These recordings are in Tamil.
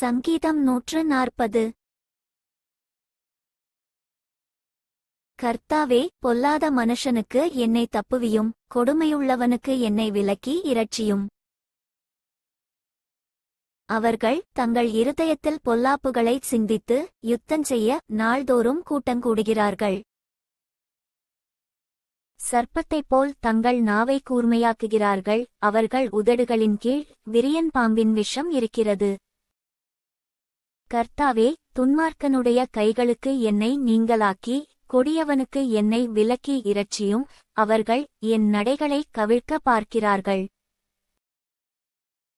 சங்கீதம் நூற்று நாற்பது கர்த்தாவே பொல்லாத மனுஷனுக்கு என்னை தப்புவியும் கொடுமையுள்ளவனுக்கு என்னை விலக்கி இரட்சியும் அவர்கள் தங்கள் இருதயத்தில் பொல்லாப்புகளை சிந்தித்து யுத்தஞ்செய்ய நாள்தோறும் கூட்டங்கூடுகிறார்கள் சர்ப்பத்தைப் போல் தங்கள் நாவை கூர்மையாக்குகிறார்கள் அவர்கள் உதடுகளின் கீழ் விரியன் பாம்பின் விஷம் இருக்கிறது கர்த்தாவே துன்மார்க்கனுடைய கைகளுக்கு என்னை நீங்களாக்கி கொடியவனுக்கு என்னை விலக்கி இறச்சியும் அவர்கள் என் நடைகளை கவிழ்க்க பார்க்கிறார்கள்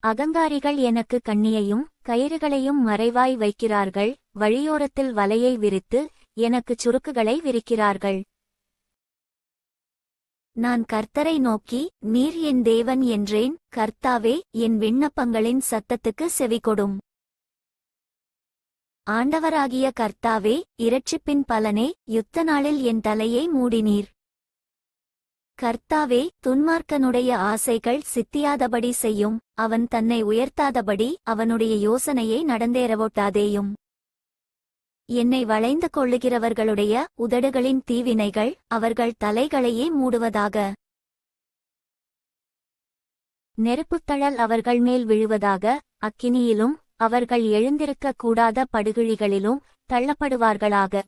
அகங்காரிகள் எனக்கு கண்ணியையும் கயிறுகளையும் மறைவாய் வைக்கிறார்கள் வழியோரத்தில் வலையை விரித்து எனக்கு சுருக்குகளை விரிக்கிறார்கள் நான் கர்த்தரை நோக்கி நீர் என் தேவன் என்றேன் கர்த்தாவே என் விண்ணப்பங்களின் சத்தத்துக்கு செவிகொடும் ஆண்டவராகிய கர்த்தாவே இரட்சிப்பின் பலனே யுத்த நாளில் என் தலையை மூடினீர் கர்த்தாவே துன்மார்க்கனுடைய ஆசைகள் சித்தியாதபடி செய்யும் அவன் தன்னை உயர்த்தாதபடி அவனுடைய யோசனையை நடந்தேறவோட்டாதேயும் என்னை வளைந்து கொள்ளுகிறவர்களுடைய உதடுகளின் தீவினைகள் அவர்கள் தலைகளையே மூடுவதாக நெருப்புத்தழல் அவர்கள் மேல் விழுவதாக அக்கினியிலும் அவர்கள் எழுந்திருக்க கூடாத படுகிழிகளிலும் தள்ளப்படுவார்களாக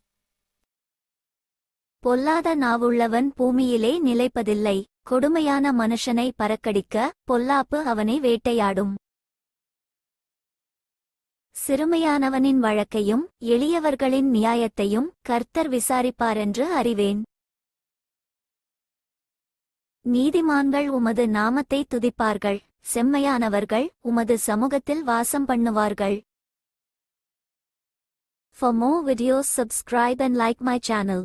பொல்லாத நாவுள்ளவன் பூமியிலே நிலைப்பதில்லை கொடுமையான மனுஷனை பறக்கடிக்க பொல்லாப்பு அவனை வேட்டையாடும் சிறுமையானவனின் வழக்கையும் எளியவர்களின் நியாயத்தையும் கர்த்தர் விசாரிப்பாரென்று அறிவேன் நீதிமான்கள் உமது நாமத்தை துதிப்பார்கள் செம்மையானவர்கள் உமது சமூகத்தில் வாசம் பண்ணுவார்கள் For more videos subscribe and like my channel.